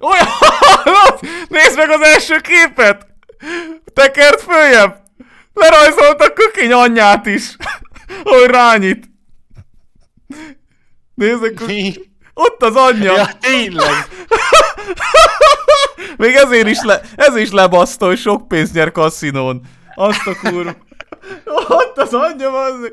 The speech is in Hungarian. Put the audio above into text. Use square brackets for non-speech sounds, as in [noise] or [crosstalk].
Olyan! [laughs] Nézd meg az első képet! Tekert följebb! a kökény anyját is! [laughs] Hogy rányit! Nézd, akkor... Mi? Ott az anyja! Ja, tényleg! [laughs] Még ezért is, le, ez is lebaszta, hogy sok pénzt nyer kaszinón. Azt a kurva. Ott az anyja, az...